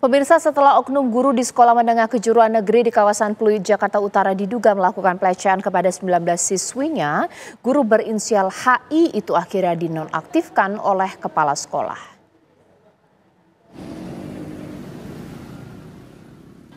Pemirsa setelah oknum guru di Sekolah Menengah Kejuruan Negeri di kawasan Pluit, Jakarta Utara diduga melakukan pelecehan kepada 19 siswinya, guru berinisial HI itu akhirnya dinonaktifkan oleh kepala sekolah.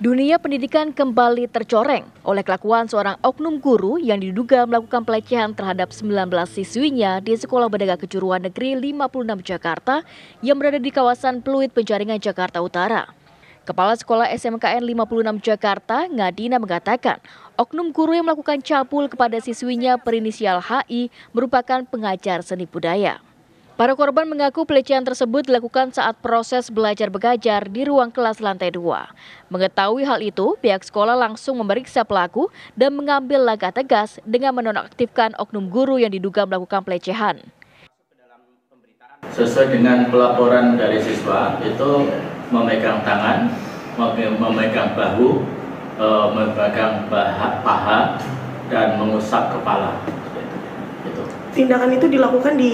Dunia pendidikan kembali tercoreng oleh kelakuan seorang oknum guru yang diduga melakukan pelecehan terhadap 19 siswinya di Sekolah Berdaga Kejuruan Negeri 56 Jakarta yang berada di kawasan Pluit, Penjaringan Jakarta Utara. Kepala Sekolah SMKN 56 Jakarta, Ngadina mengatakan, oknum guru yang melakukan capul kepada siswinya perinisial HI merupakan pengajar seni budaya. Para korban mengaku pelecehan tersebut dilakukan saat proses belajar begajar di ruang kelas lantai 2. Mengetahui hal itu, pihak sekolah langsung memeriksa pelaku dan mengambil langkah tegas dengan menonaktifkan oknum guru yang diduga melakukan pelecehan. Sesuai dengan pelaporan dari siswa, itu memegang tangan, memegang bahu, eh, memegang paha, dan mengusap kepala. Gitu. Tindakan itu dilakukan di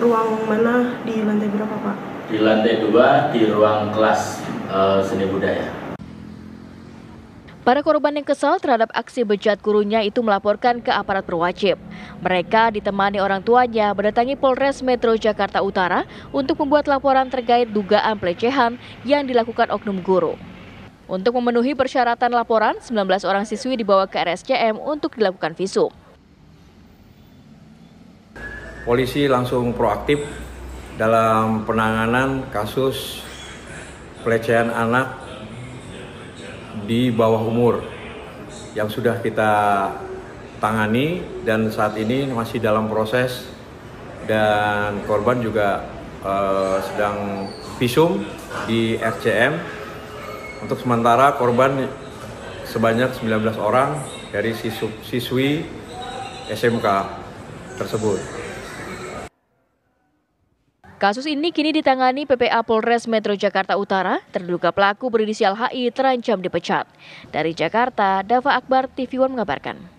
ruang mana? Di lantai berapa, Pak? Di lantai dua di ruang kelas uh, seni budaya. Para korban yang kesal terhadap aksi bejat gurunya itu melaporkan ke aparat berwajib. Mereka ditemani orang tuanya mendatangi Polres Metro Jakarta Utara untuk membuat laporan terkait dugaan pelecehan yang dilakukan oknum guru. Untuk memenuhi persyaratan laporan, 19 orang siswi dibawa ke RSCM untuk dilakukan visum polisi langsung proaktif dalam penanganan kasus pelecehan anak di bawah umur yang sudah kita tangani dan saat ini masih dalam proses dan korban juga eh, sedang visum di RCM untuk sementara korban sebanyak 19 orang dari siswi SMK tersebut. Kasus ini kini ditangani PPA Polres Metro Jakarta Utara. Terduga pelaku berinisial HI terancam dipecat. Dari Jakarta, Dava Akbar TV One mengabarkan.